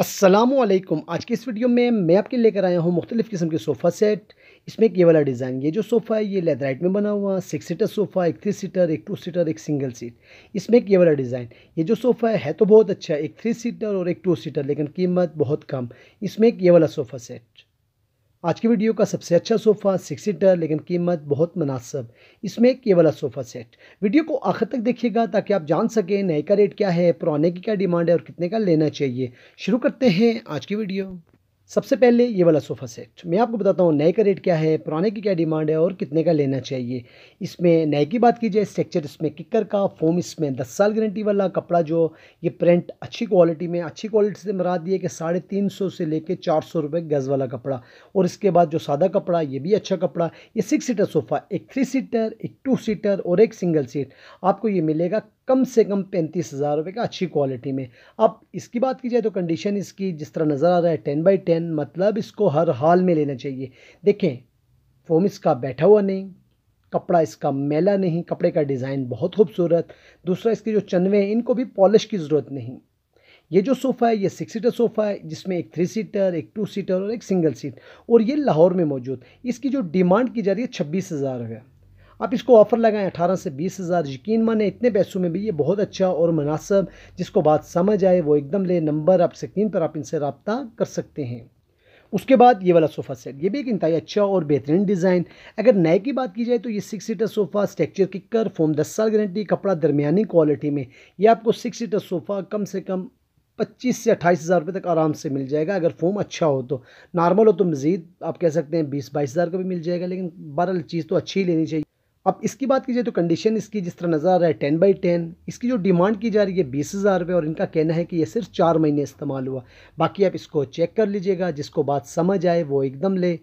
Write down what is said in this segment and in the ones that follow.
असलम आज की इस वीडियो में मैं आपके लेकर आया हूँ मुख्तलिफ़ किस्म के सोफ़ा सेट इसमें एक ये वाला डिज़ाइन ये जो सोफ़ा है ये लेदराइट में बना हुआ सिक्स सीटर सोफ़ा एक थ्री सीटर एक टू सीटर एक सिंगल सीट इसमें एक ये वाला डिज़ाइन ये जो सोफ़ा है, है तो बहुत अच्छा एक थ्री सीटर और एक टू सीटर लेकिन कीमत बहुत कम इसमें एक ये वाला सोफ़ा सेट आज की वीडियो का सबसे अच्छा सोफ़ा सिक्स सीटर लेकिन कीमत बहुत मुनासब इसमें एक ये वाला सोफ़ा सेट वीडियो को आखिर तक देखिएगा ताकि आप जान सकें नए का रेट क्या है पुराने की क्या डिमांड है और कितने का लेना चाहिए शुरू करते हैं आज की वीडियो सबसे पहले ये वाला सोफ़ा सेट मैं आपको बताता हूँ नए का रेट क्या है पुराने की क्या डिमांड है और कितने का लेना चाहिए इसमें नए की बात की जाए स्ट्रक्चर इसमें किकर का फोम इसमें दस साल गारंटी वाला कपड़ा जो ये प्रिंट अच्छी क्वालिटी में अच्छी क्वालिटी से मरा दिए कि साढ़े तीन सौ से लेके चार सौ रुपये गज़ वाला कपड़ा और इसके बाद जो सादा कपड़ा ये भी अच्छा कपड़ा ये सिक्स सीटर सोफ़ा एक थ्री सीटर एक टू सीटर और एक सिंगल सीट आपको ये मिलेगा कम से कम पैंतीस हज़ार रुपये का अच्छी क्वालिटी में अब इसकी बात की जाए तो कंडीशन इसकी जिस तरह नज़र आ रहा है टेन बाई टेन मतलब इसको हर हाल में लेना चाहिए देखें फोम इसका बैठा हुआ नहीं कपड़ा इसका मेला नहीं कपड़े का डिज़ाइन बहुत खूबसूरत दूसरा इसके जो चनवे हैं इनको भी पॉलिश की ज़रूरत नहीं ये जो सोफ़ा है ये सिक्स सीटर सोफ़ा है जिसमें एक थ्री सीटर एक टू सीटर और एक सिंगल सीट और ये लाहौर में मौजूद इसकी जो डिमांड की जा रही है छब्बीस हज़ार रुपया आप इसको ऑफ़र लगाएं अठारह से बीस हज़ार यकीन माने इतने पैसों में भी ये बहुत अच्छा और मुनासब जिसको बात समझ आए वो एकदम ले नंबर आप स्क्रीन पर आप इनसे रबता कर सकते हैं उसके बाद ये वाला सोफ़ा सेट ये भी एक इंतई अच्छा और बेहतरीन डिज़ाइन अगर नए की बात की जाए तो ये सिक्स सीटर सोफ़ा स्ट्रक्चर किकर फोम दस साल गारंटी कपड़ा दरमियानी क्वालिटी में ये आपको सिक्स सीटर सोफ़ा कम से कम पच्चीस से अट्ठाईस हज़ार रुपये तक आराम से मिल जाएगा अगर फोम अच्छा हो तो नॉर्मल हो तो मज़ीद आप कह सकते हैं बीस बाईस हज़ार का भी मिल जाएगा लेकिन बहरल चीज़ तो अच्छी ही लेनी चाहिए अब इसकी बात की जाए तो कंडीशन इसकी जिस तरह नज़र आ रहा है टेन बाई टेन इसकी जो डिमांड की जा रही है बीस हज़ार रुपये और इनका कहना है कि ये सिर्फ चार महीने इस्तेमाल हुआ बाकी आप इसको चेक कर लीजिएगा जिसको बात समझ आए वो एकदम ले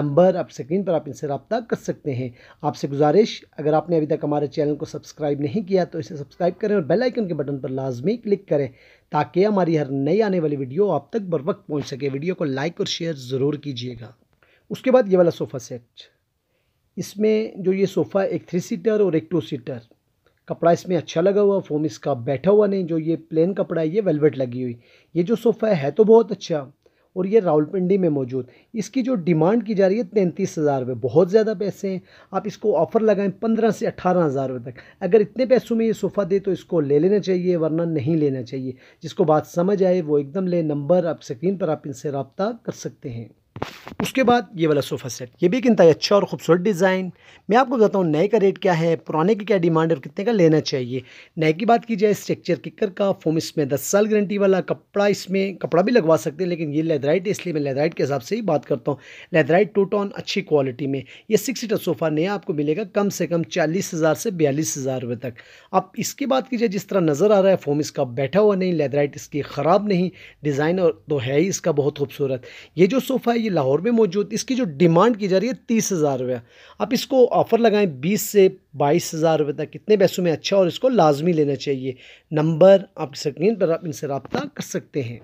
नंबर आप स्क्रीन पर आप इनसे रबता कर सकते हैं आपसे गुजारिश अगर आपने अभी तक हमारे चैनल को सब्सक्राइब नहीं किया तो इसे सब्सक्राइब करें और बेल आइकन के बटन पर लाजमी क्लिक करें ताकि हमारी हर नई आने वाली वीडियो आप तक बर वक्त पहुँच सके वीडियो को लाइक और शेयर ज़रूर कीजिएगा उसके बाद ये वाला सोफ़ा सेट इसमें जो ये सोफ़ा एक थ्री सीटर और एक टू सीटर कपड़ा इसमें अच्छा लगा हुआ फोम इसका बैठा हुआ नहीं जो ये प्लेन कपड़ा है ये वेलवेट लगी हुई ये जो सोफ़ा है तो बहुत अच्छा और ये रावलपिंडी में मौजूद इसकी जो डिमांड की जा रही है तैंतीस हज़ार रुपये बहुत ज़्यादा पैसे हैं आप इसको ऑफ़र लगाएं पंद्रह से अठारह हज़ार रुपये तक अगर इतने पैसों में ये सोफ़ा दे तो इसको ले लेना चाहिए वरना नहीं लेना चाहिए जिसको बात समझ आए वो एकदम ले नंबर आप स्क्रीन पर आप इनसे रबता कर सकते हैं उसके बाद ये वाला सोफ़ा सेट ये भी एक इंतहा अच्छा और ख़ूबसूरत डिज़ाइन मैं आपको बताता हूँ नए का रेट क्या है पुराने की क्या डिमांड और कितने का लेना चाहिए नए की बात की जाए स्ट्रक्चर किकर का फोम इसमें दस साल गारंटी वाला कपड़ा इसमें कपड़ा भी लगवा सकते हैं लेकिन ये लेदराइट है इसलिए मैं लेदराइट के हिसाब से ही बात करता हूँ लेदराइट टूटॉन अच्छी क्वालिटी में ये सिक्स सीटर सोफ़ा नया आपको मिलेगा कम से कम चालीस हज़ार से बयालीस हज़ार रुपये तक अब इसकी बात की जाए जिस तरह नज़र आ रहा है फोम इसका बैठा हुआ नहीं लेदराइट इसकी ख़राब नहीं डिज़ाइन और तो है ही इसका बहुत खूबसूरत ये जो सोफ़ा है ये लाहौर में मौजूद इसकी जो डिमांड की जा रही है तीस हज़ार रुपया आप इसको ऑफ़र लगाएं बीस से बाईस हज़ार रुपये तक कितने पैसों में अच्छा और इसको लाजमी लेना चाहिए नंबर आपकी स्क्रीन पर आप इनसे रबता कर सकते हैं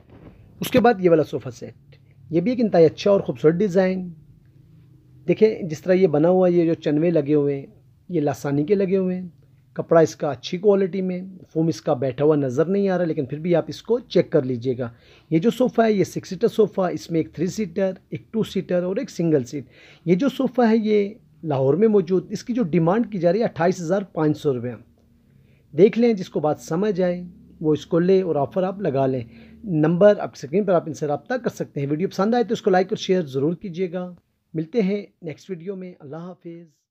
उसके बाद ये वाला सोफ़ा सेट ये भी एक इनता अच्छा और ख़ूबसूरत डिज़ाइन देखें जिस तरह ये बना हुआ ये जो चनवे लगे हुए हैं ये लासानी के लगे हुए हैं कपड़ा इसका अच्छी क्वालिटी में फोम इसका बैठा हुआ नज़र नहीं आ रहा लेकिन फिर भी आप इसको चेक कर लीजिएगा ये जो सोफ़ा है ये सिक्स सीटर सोफ़ा इसमें एक थ्री सीटर एक टू सीटर और एक सिंगल सीट ये जो सोफ़ा है ये लाहौर में मौजूद इसकी जो डिमांड की जा रही है अट्ठाईस हज़ार पाँच सौ रुपये देख लें जिसको बात समझ आए वो इसको ले और ऑफ़र आप लगा लें नंबर आप स्क्रीन पर आप इनसे रब्ता कर सकते हैं वीडियो पसंद आए तो इसको लाइक और शेयर ज़रूर कीजिएगा मिलते हैं नेक्स्ट वीडियो में अल्लाह हाफिज़